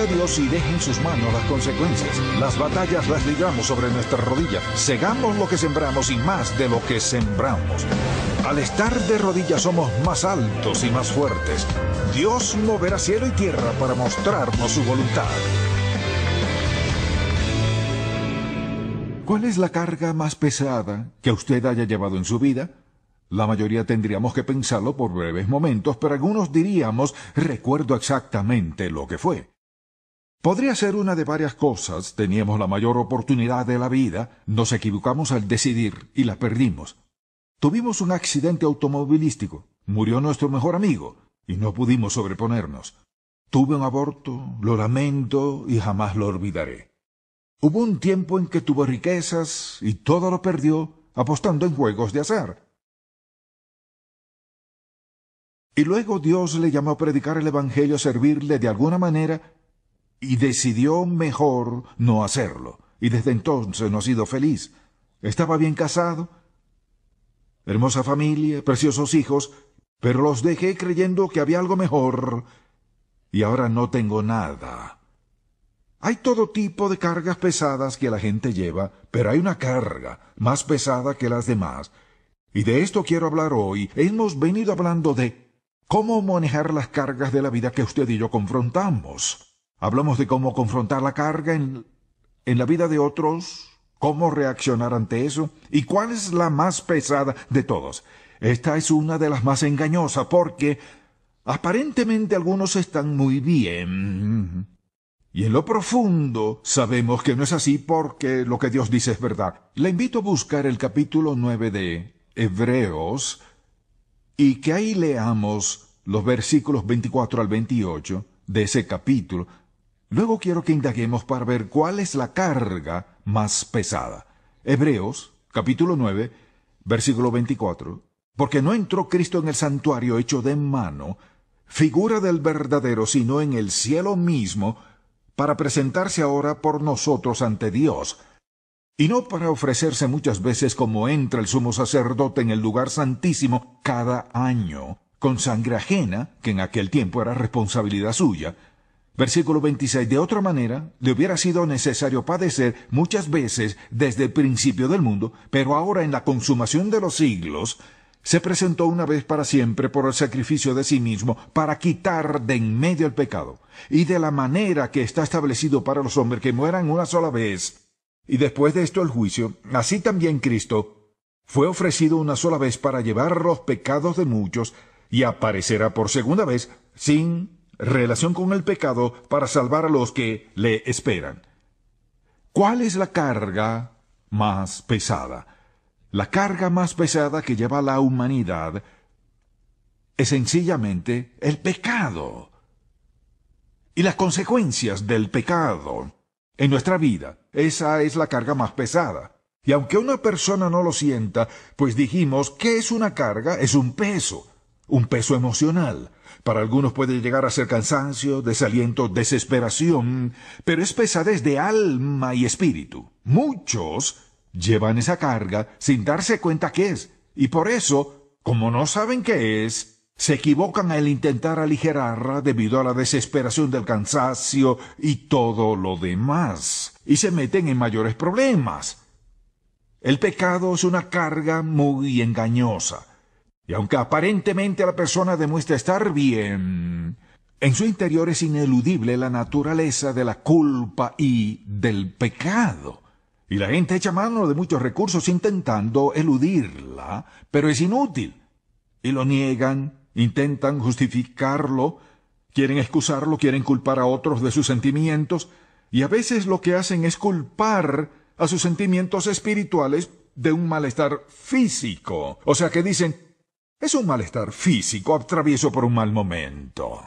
a Dios y deje en sus manos las consecuencias. Las batallas las ligamos sobre nuestras rodillas. Segamos lo que sembramos y más de lo que sembramos. Al estar de rodillas somos más altos y más fuertes. Dios moverá cielo y tierra para mostrarnos su voluntad. ¿Cuál es la carga más pesada que usted haya llevado en su vida? La mayoría tendríamos que pensarlo por breves momentos, pero algunos diríamos recuerdo exactamente lo que fue. Podría ser una de varias cosas. Teníamos la mayor oportunidad de la vida, nos equivocamos al decidir y la perdimos. Tuvimos un accidente automovilístico, murió nuestro mejor amigo y no pudimos sobreponernos. Tuve un aborto, lo lamento y jamás lo olvidaré. Hubo un tiempo en que tuvo riquezas y todo lo perdió apostando en juegos de azar. Y luego Dios le llamó a predicar el Evangelio, a servirle de alguna manera y decidió mejor no hacerlo, y desde entonces no ha sido feliz. Estaba bien casado, hermosa familia, preciosos hijos, pero los dejé creyendo que había algo mejor, y ahora no tengo nada. Hay todo tipo de cargas pesadas que la gente lleva, pero hay una carga más pesada que las demás. Y de esto quiero hablar hoy. Hemos venido hablando de cómo manejar las cargas de la vida que usted y yo confrontamos. Hablamos de cómo confrontar la carga en, la vida de otros, cómo reaccionar ante eso y cuál es la más pesada de todos. Esta es una de las más engañosas porque aparentemente algunos están muy bien. Y en lo profundo sabemos que no es así porque lo que Dios dice es verdad. Le invito a buscar el capítulo 9 de Hebreos y que ahí leamos los versículos 24 al 28 de ese capítulo Luego quiero que indaguemos para ver cuál es la carga más pesada. Hebreos, capítulo 9, versículo 24. Porque no entró Cristo en el santuario hecho de mano, figura del verdadero, sino en el cielo mismo, para presentarse ahora por nosotros ante Dios, y no para ofrecerse muchas veces como entra el sumo sacerdote en el lugar santísimo cada año, con sangre ajena, que en aquel tiempo era responsabilidad suya, Versículo 26. De otra manera, le hubiera sido necesario padecer muchas veces desde el principio del mundo, pero ahora en la consumación de los siglos, se presentó una vez para siempre por el sacrificio de sí mismo para quitar de en medio el pecado, y de la manera que está establecido para los hombres que mueran una sola vez, y después de esto el juicio, así también Cristo fue ofrecido una sola vez para llevar los pecados de muchos, y aparecerá por segunda vez sin relación con el pecado para salvar a los que le esperan. ¿Cuál es la carga más pesada? La carga más pesada que lleva la humanidad es sencillamente el pecado y las consecuencias del pecado en nuestra vida. Esa es la carga más pesada. Y aunque una persona no lo sienta, pues dijimos que es una carga, es un peso, un peso emocional, para algunos puede llegar a ser cansancio, desaliento, desesperación, pero es pesadez de alma y espíritu. Muchos llevan esa carga sin darse cuenta qué es, y por eso, como no saben qué es, se equivocan al intentar aligerarla debido a la desesperación del cansancio y todo lo demás, y se meten en mayores problemas. El pecado es una carga muy engañosa y aunque aparentemente la persona demuestra estar bien, en su interior es ineludible la naturaleza de la culpa y del pecado. Y la gente echa mano de muchos recursos intentando eludirla, pero es inútil. Y lo niegan, intentan justificarlo, quieren excusarlo, quieren culpar a otros de sus sentimientos, y a veces lo que hacen es culpar a sus sentimientos espirituales de un malestar físico. O sea que dicen, es un malestar físico atravieso por un mal momento.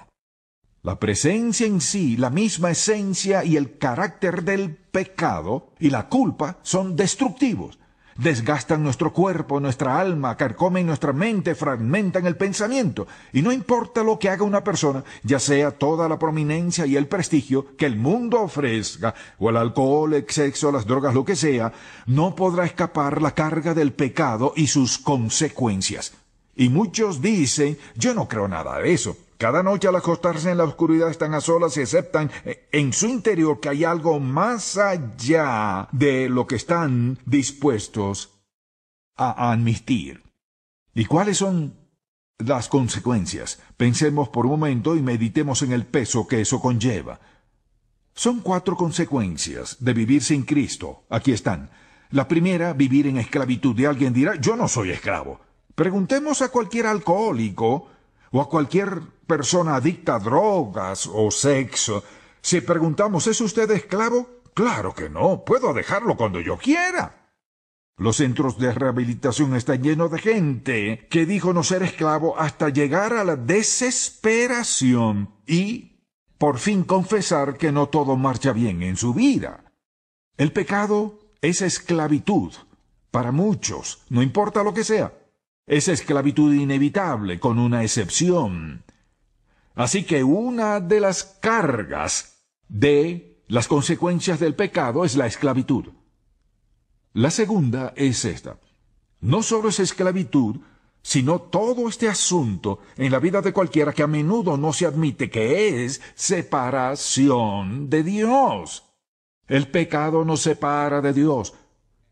La presencia en sí, la misma esencia y el carácter del pecado y la culpa son destructivos. Desgastan nuestro cuerpo, nuestra alma, carcomen nuestra mente, fragmentan el pensamiento. Y no importa lo que haga una persona, ya sea toda la prominencia y el prestigio que el mundo ofrezca, o el alcohol, el sexo, las drogas, lo que sea, no podrá escapar la carga del pecado y sus consecuencias. Y muchos dicen, yo no creo nada de eso. Cada noche al acostarse en la oscuridad están a solas y aceptan eh, en su interior que hay algo más allá de lo que están dispuestos a admitir. ¿Y cuáles son las consecuencias? Pensemos por un momento y meditemos en el peso que eso conlleva. Son cuatro consecuencias de vivir sin Cristo. Aquí están. La primera, vivir en esclavitud. Y alguien dirá, yo no soy esclavo. Preguntemos a cualquier alcohólico o a cualquier persona adicta a drogas o sexo. Si preguntamos, ¿es usted esclavo? Claro que no, puedo dejarlo cuando yo quiera. Los centros de rehabilitación están llenos de gente que dijo no ser esclavo hasta llegar a la desesperación y por fin confesar que no todo marcha bien en su vida. El pecado es esclavitud para muchos, no importa lo que sea es esclavitud inevitable, con una excepción. Así que una de las cargas de las consecuencias del pecado es la esclavitud. La segunda es esta. No solo es esclavitud, sino todo este asunto en la vida de cualquiera que a menudo no se admite que es separación de Dios. El pecado nos separa de Dios,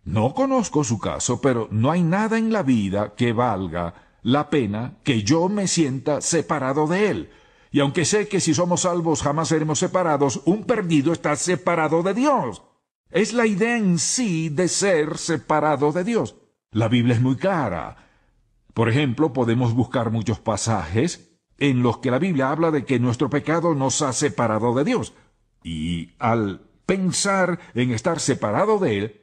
no conozco su caso, pero no hay nada en la vida que valga la pena que yo me sienta separado de él. Y aunque sé que si somos salvos jamás seremos separados, un perdido está separado de Dios. Es la idea en sí de ser separado de Dios. La Biblia es muy clara. Por ejemplo, podemos buscar muchos pasajes en los que la Biblia habla de que nuestro pecado nos ha separado de Dios. Y al pensar en estar separado de Él,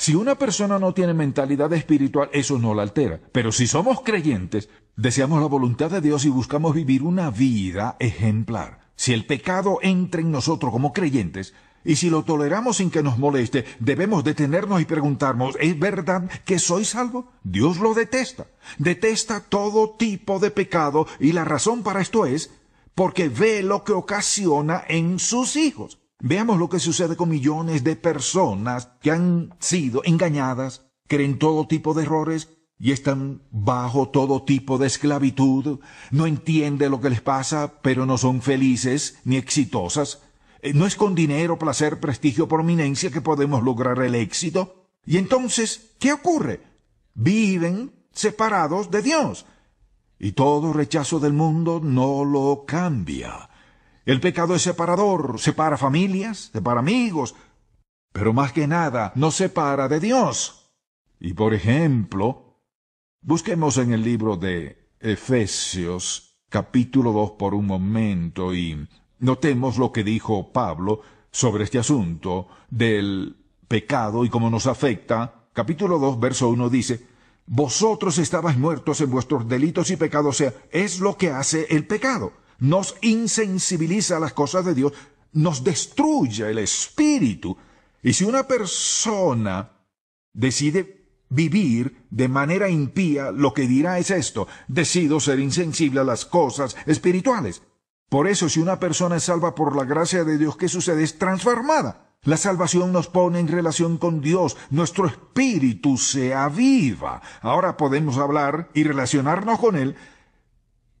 si una persona no tiene mentalidad espiritual, eso no la altera. Pero si somos creyentes, deseamos la voluntad de Dios y buscamos vivir una vida ejemplar. Si el pecado entra en nosotros como creyentes, y si lo toleramos sin que nos moleste, debemos detenernos y preguntarnos, ¿es verdad que soy salvo? Dios lo detesta. Detesta todo tipo de pecado y la razón para esto es porque ve lo que ocasiona en sus hijos. Veamos lo que sucede con millones de personas que han sido engañadas, creen todo tipo de errores y están bajo todo tipo de esclavitud, no entienden lo que les pasa, pero no son felices ni exitosas. Eh, no es con dinero, placer, prestigio, prominencia que podemos lograr el éxito. Y entonces, ¿qué ocurre? Viven separados de Dios. Y todo rechazo del mundo no lo cambia. El pecado es separador, separa familias, separa amigos, pero más que nada nos separa de Dios. Y por ejemplo, busquemos en el libro de Efesios capítulo 2 por un momento y notemos lo que dijo Pablo sobre este asunto del pecado y cómo nos afecta. Capítulo 2, verso 1 dice, Vosotros estabais muertos en vuestros delitos y pecados, o sea, es lo que hace el pecado nos insensibiliza a las cosas de Dios, nos destruye el espíritu. Y si una persona decide vivir de manera impía, lo que dirá es esto, decido ser insensible a las cosas espirituales. Por eso si una persona es salva por la gracia de Dios, ¿qué sucede? Es transformada. La salvación nos pone en relación con Dios, nuestro espíritu se aviva. Ahora podemos hablar y relacionarnos con Él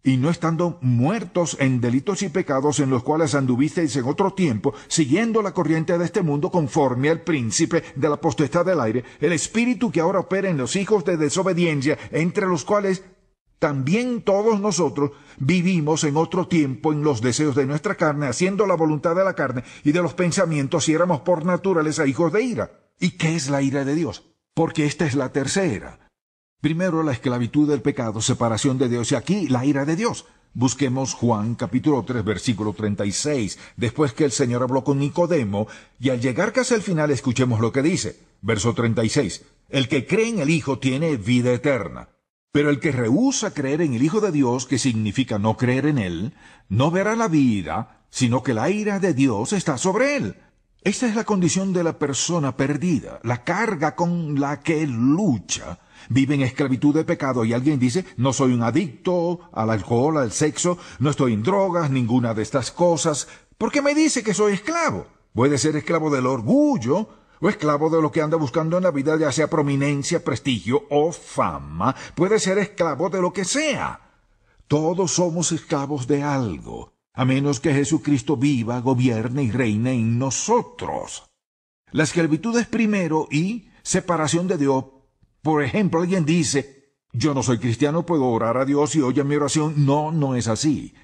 y no estando muertos en delitos y pecados en los cuales anduvisteis en otro tiempo, siguiendo la corriente de este mundo conforme al príncipe de la potestad del aire, el espíritu que ahora opera en los hijos de desobediencia, entre los cuales también todos nosotros vivimos en otro tiempo en los deseos de nuestra carne, haciendo la voluntad de la carne y de los pensamientos si éramos por naturaleza hijos de ira. ¿Y qué es la ira de Dios? Porque esta es la tercera Primero la esclavitud del pecado, separación de Dios y aquí la ira de Dios. Busquemos Juan capítulo 3 versículo 36, después que el Señor habló con Nicodemo, y al llegar casi al final escuchemos lo que dice. Verso 36. El que cree en el Hijo tiene vida eterna. Pero el que rehúsa creer en el Hijo de Dios, que significa no creer en Él, no verá la vida, sino que la ira de Dios está sobre Él. Esta es la condición de la persona perdida, la carga con la que lucha Vive en esclavitud de pecado y alguien dice, no soy un adicto al alcohol, al sexo, no estoy en drogas, ninguna de estas cosas. ¿Por qué me dice que soy esclavo? Puede ser esclavo del orgullo o esclavo de lo que anda buscando en la vida, ya sea prominencia, prestigio o fama. Puede ser esclavo de lo que sea. Todos somos esclavos de algo, a menos que Jesucristo viva, gobierne y reine en nosotros. La esclavitud es primero y separación de Dios por ejemplo, alguien dice, yo no soy cristiano, puedo orar a Dios y oye mi oración. No, no es así.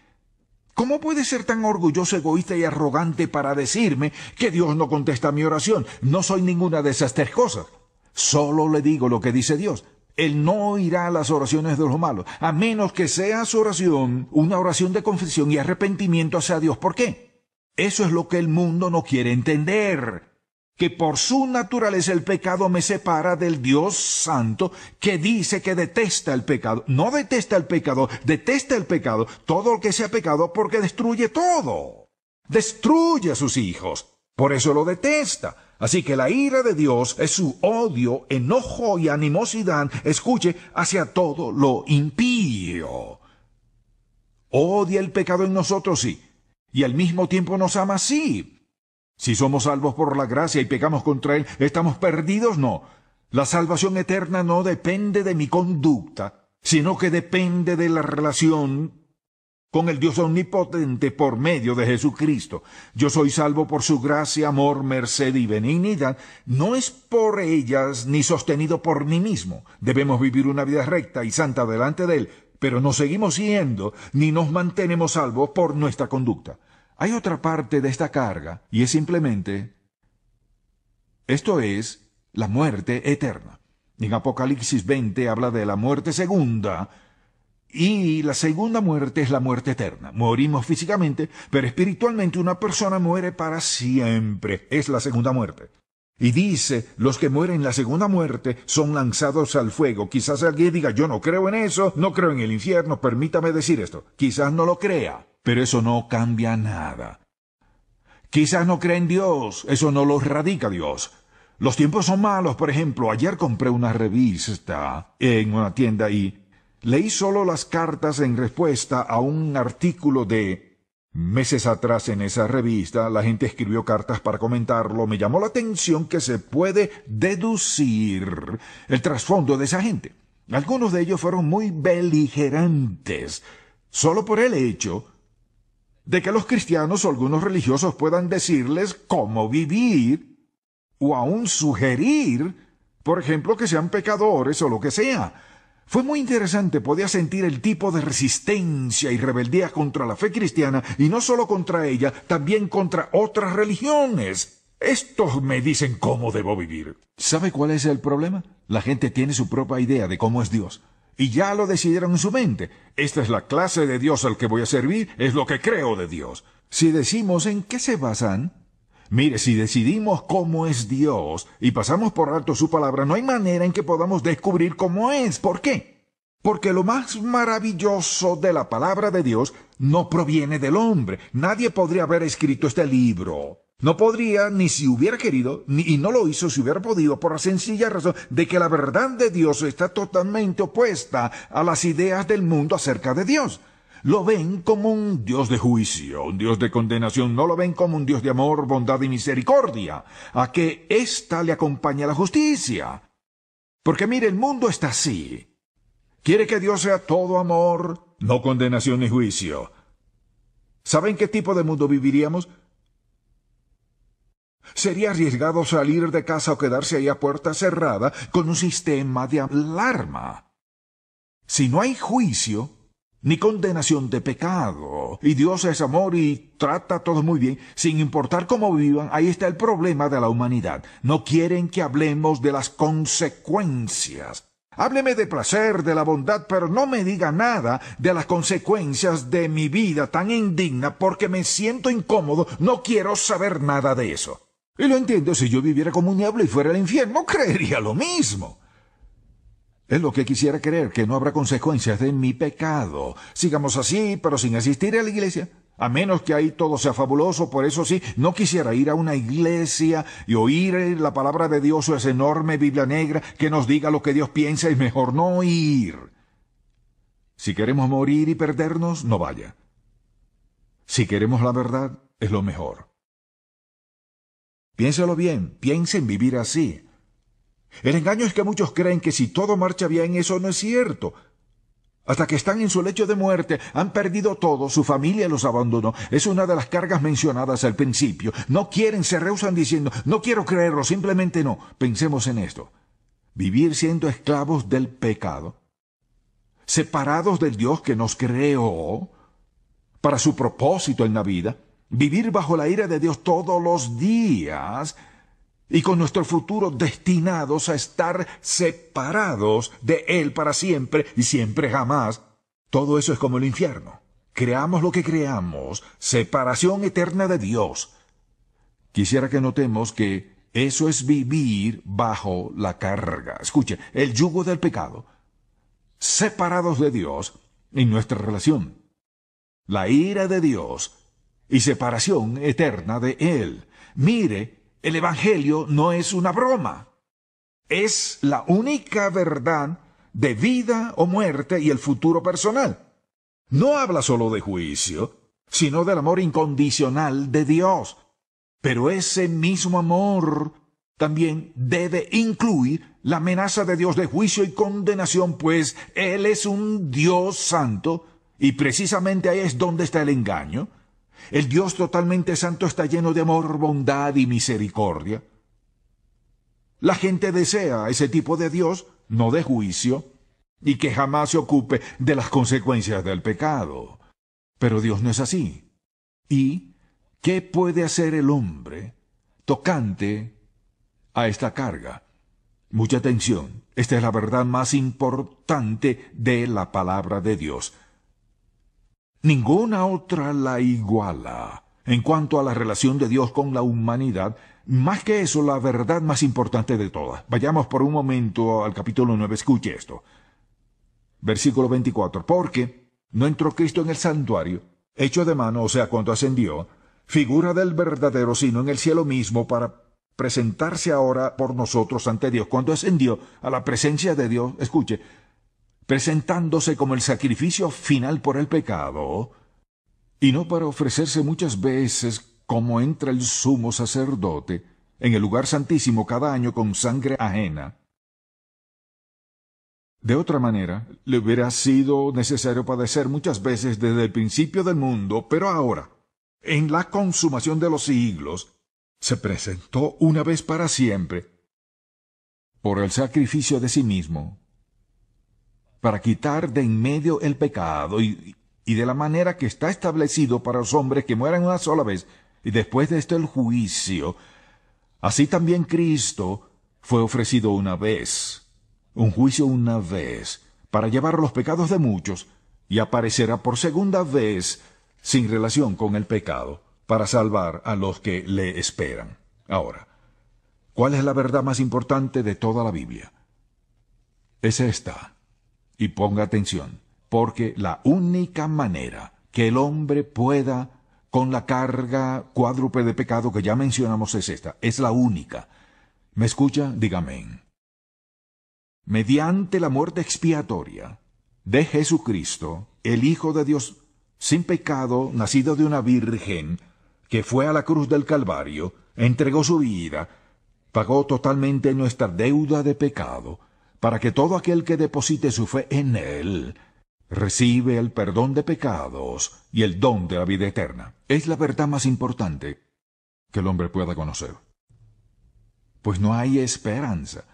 ¿Cómo puede ser tan orgulloso, egoísta y arrogante para decirme que Dios no contesta mi oración? No soy ninguna de esas tres cosas. Solo le digo lo que dice Dios. Él no oirá las oraciones de los malos, a menos que sea su oración una oración de confesión y arrepentimiento hacia Dios. ¿Por qué? Eso es lo que el mundo no quiere entender que por su naturaleza el pecado me separa del Dios Santo que dice que detesta el pecado. No detesta el pecado, detesta el pecado, todo lo que sea pecado porque destruye todo. Destruye a sus hijos. Por eso lo detesta. Así que la ira de Dios es su odio, enojo y animosidad, escuche, hacia todo lo impío. Odia el pecado en nosotros, sí. Y al mismo tiempo nos ama, sí si somos salvos por la gracia y pecamos contra Él, ¿estamos perdidos? No. La salvación eterna no depende de mi conducta, sino que depende de la relación con el Dios omnipotente por medio de Jesucristo. Yo soy salvo por su gracia, amor, merced y benignidad. No es por ellas ni sostenido por mí mismo. Debemos vivir una vida recta y santa delante de Él, pero no seguimos siendo ni nos mantenemos salvos por nuestra conducta. Hay otra parte de esta carga y es simplemente, esto es, la muerte eterna. En Apocalipsis 20 habla de la muerte segunda y la segunda muerte es la muerte eterna. Morimos físicamente, pero espiritualmente una persona muere para siempre. Es la segunda muerte. Y dice, los que mueren la segunda muerte son lanzados al fuego. Quizás alguien diga, yo no creo en eso, no creo en el infierno, permítame decir esto. Quizás no lo crea. Pero eso no cambia nada. Quizás no creen Dios, eso no los radica Dios. Los tiempos son malos, por ejemplo, ayer compré una revista en una tienda y leí solo las cartas en respuesta a un artículo de Meses atrás en esa revista la gente escribió cartas para comentarlo. Me llamó la atención que se puede deducir el trasfondo de esa gente. Algunos de ellos fueron muy beligerantes, solo por el hecho de que los cristianos o algunos religiosos puedan decirles cómo vivir o aún sugerir, por ejemplo, que sean pecadores o lo que sea. Fue muy interesante, podía sentir el tipo de resistencia y rebeldía contra la fe cristiana, y no solo contra ella, también contra otras religiones. Estos me dicen cómo debo vivir. ¿Sabe cuál es el problema? La gente tiene su propia idea de cómo es Dios y ya lo decidieron en su mente. Esta es la clase de Dios al que voy a servir, es lo que creo de Dios. Si decimos en qué se basan, mire, si decidimos cómo es Dios y pasamos por alto su palabra, no hay manera en que podamos descubrir cómo es. ¿Por qué? Porque lo más maravilloso de la palabra de Dios no proviene del hombre. Nadie podría haber escrito este libro. No podría, ni si hubiera querido, ni, y no lo hizo si hubiera podido, por la sencilla razón de que la verdad de Dios está totalmente opuesta a las ideas del mundo acerca de Dios. Lo ven como un Dios de juicio, un Dios de condenación, no lo ven como un Dios de amor, bondad y misericordia, a que ésta le acompaña la justicia. Porque mire, el mundo está así. Quiere que Dios sea todo amor, no condenación ni juicio. ¿Saben qué tipo de mundo viviríamos? Sería arriesgado salir de casa o quedarse ahí a puerta cerrada con un sistema de alarma. Si no hay juicio, ni condenación de pecado, y Dios es amor y trata a todos muy bien, sin importar cómo vivan, ahí está el problema de la humanidad. No quieren que hablemos de las consecuencias Hábleme de placer, de la bondad, pero no me diga nada de las consecuencias de mi vida tan indigna porque me siento incómodo, no quiero saber nada de eso. Y lo entiendo, si yo viviera como un diablo y fuera al infierno, creería lo mismo. Es lo que quisiera creer, que no habrá consecuencias de mi pecado. Sigamos así, pero sin asistir a la iglesia. A menos que ahí todo sea fabuloso, por eso sí, no quisiera ir a una iglesia y oír la palabra de Dios o esa enorme Biblia negra que nos diga lo que Dios piensa, y mejor no ir. Si queremos morir y perdernos, no vaya. Si queremos la verdad, es lo mejor. Piénselo bien, piensa en vivir así. El engaño es que muchos creen que si todo marcha bien, eso no es cierto, hasta que están en su lecho de muerte, han perdido todo, su familia los abandonó. Es una de las cargas mencionadas al principio. No quieren, se rehusan diciendo, no quiero creerlo, simplemente no. Pensemos en esto. Vivir siendo esclavos del pecado, separados del Dios que nos creó para su propósito en la vida, vivir bajo la ira de Dios todos los días, y con nuestro futuro destinados a estar separados de Él para siempre y siempre jamás. Todo eso es como el infierno. Creamos lo que creamos, separación eterna de Dios. Quisiera que notemos que eso es vivir bajo la carga. Escuche, el yugo del pecado, separados de Dios en nuestra relación. La ira de Dios y separación eterna de Él. Mire el Evangelio no es una broma. Es la única verdad de vida o muerte y el futuro personal. No habla solo de juicio, sino del amor incondicional de Dios. Pero ese mismo amor también debe incluir la amenaza de Dios de juicio y condenación, pues Él es un Dios santo y precisamente ahí es donde está el engaño. El Dios totalmente santo está lleno de amor, bondad y misericordia. La gente desea ese tipo de Dios, no de juicio, y que jamás se ocupe de las consecuencias del pecado. Pero Dios no es así. ¿Y qué puede hacer el hombre tocante a esta carga? Mucha atención. Esta es la verdad más importante de la palabra de Dios. Ninguna otra la iguala en cuanto a la relación de Dios con la humanidad, más que eso, la verdad más importante de todas. Vayamos por un momento al capítulo 9, escuche esto. Versículo 24. Porque no entró Cristo en el santuario, hecho de mano, o sea, cuando ascendió, figura del verdadero, sino en el cielo mismo, para presentarse ahora por nosotros ante Dios. Cuando ascendió a la presencia de Dios, escuche, presentándose como el sacrificio final por el pecado, y no para ofrecerse muchas veces como entra el sumo sacerdote en el lugar santísimo cada año con sangre ajena. De otra manera, le hubiera sido necesario padecer muchas veces desde el principio del mundo, pero ahora, en la consumación de los siglos, se presentó una vez para siempre. Por el sacrificio de sí mismo, para quitar de en medio el pecado y, de la manera que está establecido para los hombres que mueran una sola vez y después de esto el juicio. Así también Cristo fue ofrecido una vez, un juicio una vez, para llevar los pecados de muchos y aparecerá por segunda vez sin relación con el pecado para salvar a los que le esperan. Ahora, ¿cuál es la verdad más importante de toda la Biblia? Es esta. Y ponga atención, porque la única manera que el hombre pueda con la carga cuádruple de pecado que ya mencionamos es esta, es la única. ¿Me escucha? Dígame. Mediante la muerte expiatoria de Jesucristo, el Hijo de Dios, sin pecado, nacido de una virgen, que fue a la cruz del Calvario, entregó su vida, pagó totalmente nuestra deuda de pecado, para que todo aquel que deposite su fe en Él recibe el perdón de pecados y el don de la vida eterna. Es la verdad más importante que el hombre pueda conocer. Pues no hay esperanza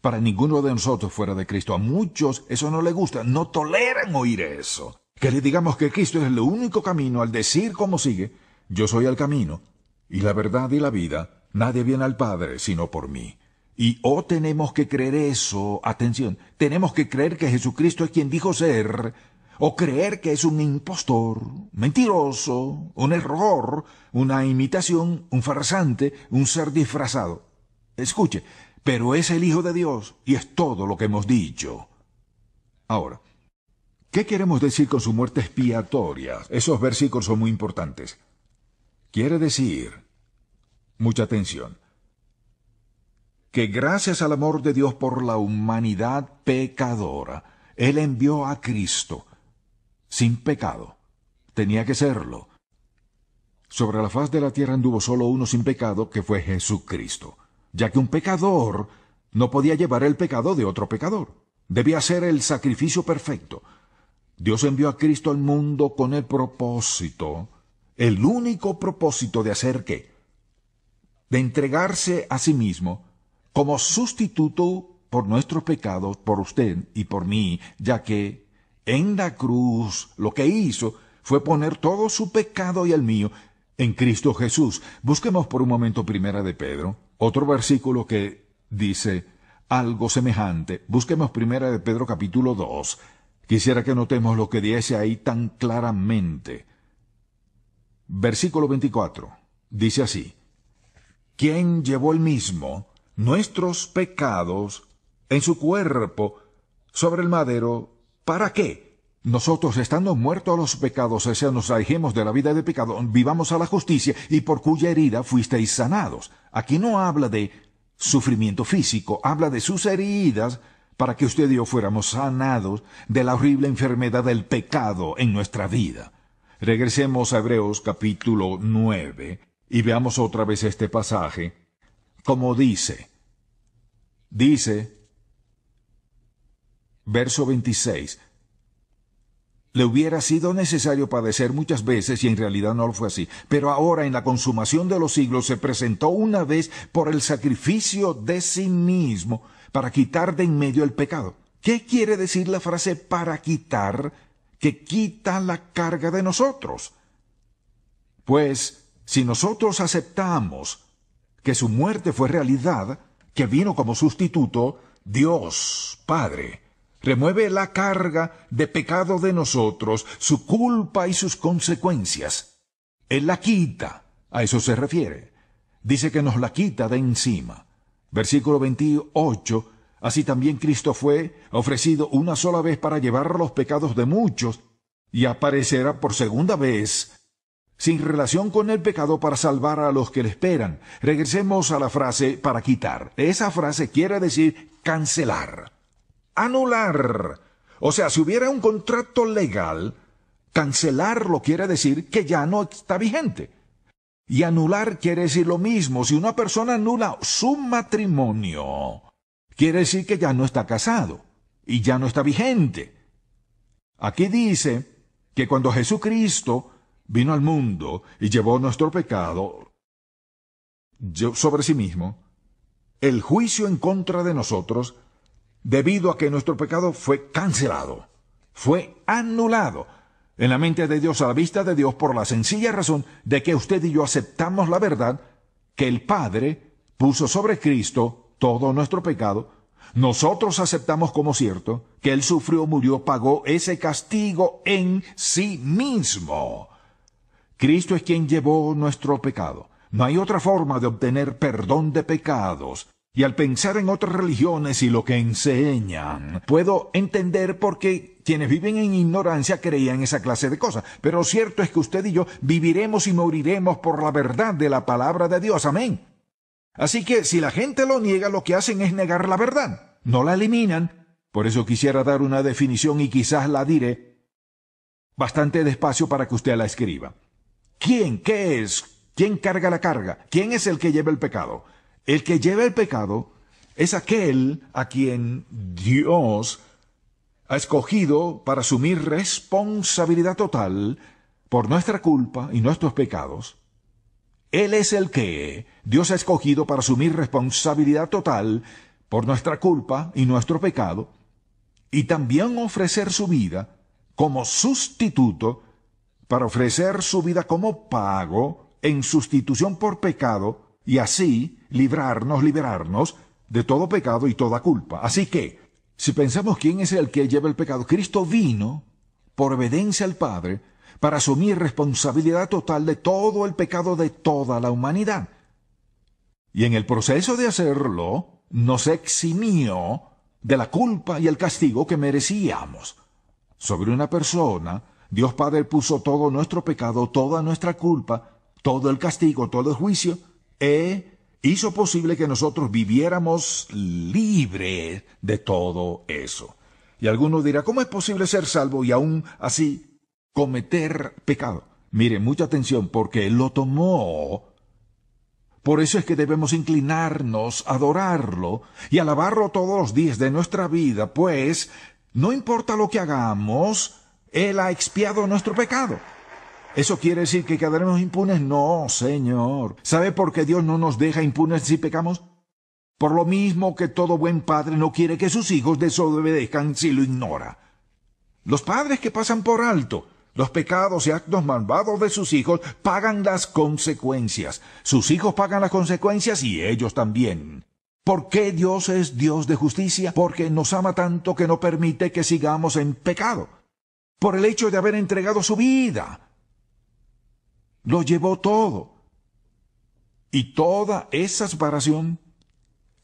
para ninguno de nosotros fuera de Cristo. A muchos eso no le gusta, no toleran oír eso. Que le digamos que Cristo es el único camino al decir como sigue, yo soy el camino, y la verdad y la vida, nadie viene al Padre sino por mí. Y o oh, tenemos que creer eso, atención, tenemos que creer que Jesucristo es quien dijo ser, o creer que es un impostor, mentiroso, un error, una imitación, un farsante, un ser disfrazado. Escuche, pero es el Hijo de Dios y es todo lo que hemos dicho. Ahora, ¿qué queremos decir con su muerte expiatoria? Esos versículos son muy importantes. Quiere decir, mucha atención, gracias al amor de Dios por la humanidad pecadora, Él envió a Cristo sin pecado. Tenía que serlo. Sobre la faz de la tierra anduvo solo uno sin pecado, que fue Jesucristo, ya que un pecador no podía llevar el pecado de otro pecador. Debía ser el sacrificio perfecto. Dios envió a Cristo al mundo con el propósito, el único propósito de hacer qué? De entregarse a sí mismo como sustituto por nuestros pecados, por usted y por mí, ya que en la cruz lo que hizo fue poner todo su pecado y el mío en Cristo Jesús. Busquemos por un momento primera de Pedro, otro versículo que dice algo semejante. Busquemos primera de Pedro capítulo 2. Quisiera que notemos lo que dice ahí tan claramente. Versículo 24. Dice así. ¿Quién llevó el mismo nuestros pecados en su cuerpo sobre el madero. ¿Para qué? Nosotros, estando muertos a los pecados, o sea, nos alejemos de la vida de pecado, vivamos a la justicia, y por cuya herida fuisteis sanados. Aquí no habla de sufrimiento físico, habla de sus heridas, para que usted y yo fuéramos sanados de la horrible enfermedad del pecado en nuestra vida. Regresemos a Hebreos capítulo 9 y veamos otra vez este pasaje como dice. Dice, verso 26, le hubiera sido necesario padecer muchas veces y en realidad no lo fue así, pero ahora en la consumación de los siglos se presentó una vez por el sacrificio de sí mismo para quitar de en medio el pecado. ¿Qué quiere decir la frase para quitar que quita la carga de nosotros? Pues si nosotros aceptamos que su muerte fue realidad, que vino como sustituto Dios Padre. Remueve la carga de pecado de nosotros, su culpa y sus consecuencias. Él la quita, a eso se refiere. Dice que nos la quita de encima. Versículo 28. Así también Cristo fue ofrecido una sola vez para llevar los pecados de muchos y aparecerá por segunda vez sin relación con el pecado para salvar a los que le esperan. Regresemos a la frase para quitar. Esa frase quiere decir cancelar, anular. O sea, si hubiera un contrato legal, cancelar lo quiere decir que ya no está vigente. Y anular quiere decir lo mismo. Si una persona anula su matrimonio, quiere decir que ya no está casado y ya no está vigente. Aquí dice que cuando Jesucristo vino al mundo y llevó nuestro pecado sobre sí mismo, el juicio en contra de nosotros, debido a que nuestro pecado fue cancelado, fue anulado en la mente de Dios, a la vista de Dios, por la sencilla razón de que usted y yo aceptamos la verdad que el Padre puso sobre Cristo todo nuestro pecado. Nosotros aceptamos como cierto que Él sufrió, murió, pagó ese castigo en sí mismo Cristo es quien llevó nuestro pecado. No hay otra forma de obtener perdón de pecados. Y al pensar en otras religiones y lo que enseñan, puedo entender por qué quienes viven en ignorancia creían esa clase de cosas. Pero lo cierto es que usted y yo viviremos y moriremos por la verdad de la palabra de Dios. Amén. Así que si la gente lo niega, lo que hacen es negar la verdad. No la eliminan. Por eso quisiera dar una definición y quizás la diré bastante despacio para que usted la escriba. ¿Quién? ¿Qué es? ¿Quién carga la carga? ¿Quién es el que lleva el pecado? El que lleva el pecado es aquel a quien Dios ha escogido para asumir responsabilidad total por nuestra culpa y nuestros pecados. Él es el que Dios ha escogido para asumir responsabilidad total por nuestra culpa y nuestro pecado, y también ofrecer su vida como sustituto para ofrecer su vida como pago en sustitución por pecado y así librarnos, liberarnos de todo pecado y toda culpa. Así que, si pensamos quién es el que lleva el pecado, Cristo vino por obediencia al Padre para asumir responsabilidad total de todo el pecado de toda la humanidad. Y en el proceso de hacerlo, nos eximió de la culpa y el castigo que merecíamos sobre una persona Dios Padre puso todo nuestro pecado, toda nuestra culpa, todo el castigo, todo el juicio, e hizo posible que nosotros viviéramos libres de todo eso. Y alguno dirá, ¿cómo es posible ser salvo y aún así cometer pecado? Mire, mucha atención, porque Él lo tomó. Por eso es que debemos inclinarnos, adorarlo y alabarlo todos los días de nuestra vida, pues no importa lo que hagamos, él ha expiado nuestro pecado. ¿Eso quiere decir que quedaremos impunes? No, Señor. ¿Sabe por qué Dios no nos deja impunes si pecamos? Por lo mismo que todo buen padre no quiere que sus hijos desobedezcan si lo ignora. Los padres que pasan por alto los pecados y actos malvados de sus hijos pagan las consecuencias. Sus hijos pagan las consecuencias y ellos también. ¿Por qué Dios es Dios de justicia? Porque nos ama tanto que no permite que sigamos en pecado por el hecho de haber entregado su vida. Lo llevó todo. Y toda esa separación,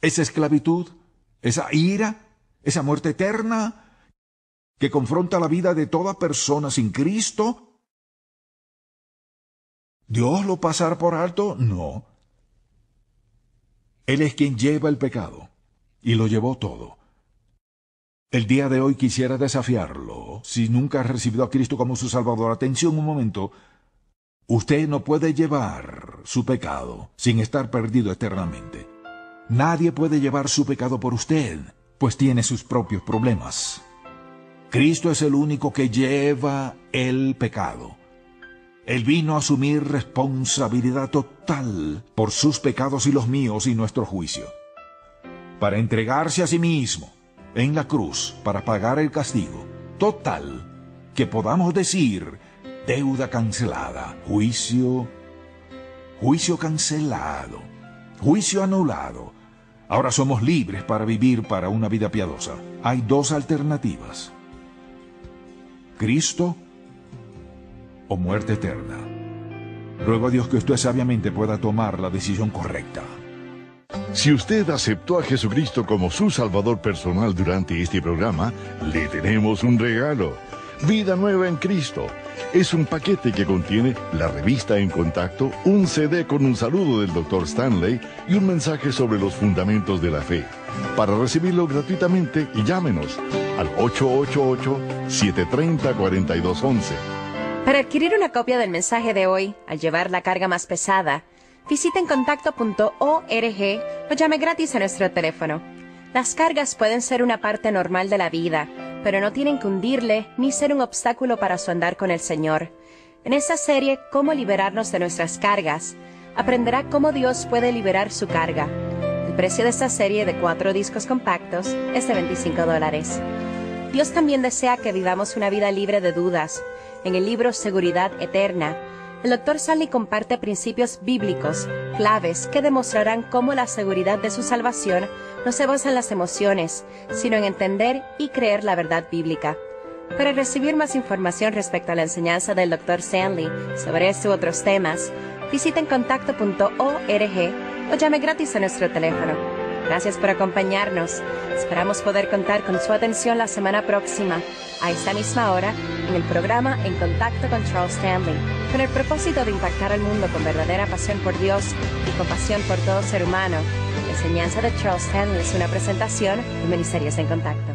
esa esclavitud, esa ira, esa muerte eterna que confronta la vida de toda persona sin Cristo, ¿Dios lo pasará por alto? No. Él es quien lleva el pecado y lo llevó todo. El día de hoy quisiera desafiarlo. Si nunca ha recibido a Cristo como su Salvador, atención un momento. Usted no puede llevar su pecado sin estar perdido eternamente. Nadie puede llevar su pecado por usted, pues tiene sus propios problemas. Cristo es el único que lleva el pecado. Él vino a asumir responsabilidad total por sus pecados y los míos y nuestro juicio, para entregarse a sí mismo en la cruz para pagar el castigo total que podamos decir deuda cancelada, juicio, juicio cancelado, juicio anulado. Ahora somos libres para vivir para una vida piadosa. Hay dos alternativas. Cristo o muerte eterna. Ruego a Dios que usted sabiamente pueda tomar la decisión correcta. Si usted aceptó a Jesucristo como su Salvador personal durante este programa, le tenemos un regalo. Vida Nueva en Cristo. Es un paquete que contiene la revista En Contacto, un CD con un saludo del Dr. Stanley y un mensaje sobre los fundamentos de la fe. Para recibirlo gratuitamente, llámenos al 888-730-4211. Para adquirir una copia del mensaje de hoy, al llevar la carga más pesada, visiten contacto.org o llame gratis a nuestro teléfono. Las cargas pueden ser una parte normal de la vida, pero no tienen que hundirle ni ser un obstáculo para su andar con el Señor. En esta serie, Cómo liberarnos de nuestras cargas, aprenderá cómo Dios puede liberar su carga. El precio de esta serie de cuatro discos compactos es de 25 dólares. Dios también desea que vivamos una vida libre de dudas. En el libro Seguridad Eterna, el doctor Stanley comparte principios bíblicos, claves que demostrarán cómo la seguridad de su salvación no se basa en las emociones, sino en entender y creer la verdad bíblica. Para recibir más información respecto a la enseñanza del Dr. Stanley sobre este u otros temas, visiten contacto.org o llame gratis a nuestro teléfono Gracias por acompañarnos. Esperamos poder contar con su atención la semana próxima, a esta misma hora, en el programa En Contacto con Charles Stanley, con el propósito de impactar al mundo con verdadera pasión por Dios y compasión por todo ser humano. La enseñanza de Charles Stanley es una presentación de Ministerios en Contacto.